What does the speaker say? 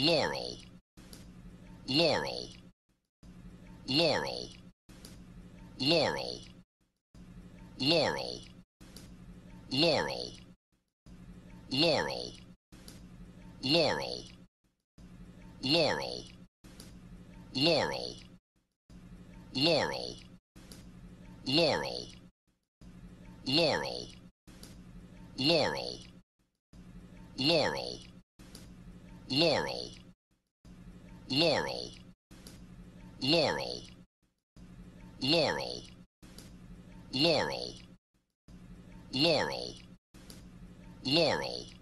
Laurel, Laurel, Laurel, Laurel, Laurel, Laurel, Laurel, Laurel, Laurel, Laurel, Laurel, Laurel, Laurel, Laurel, Laurel. Laurel, Laurel, Laurel, Laurel, Laurel, Laurel, Laurel.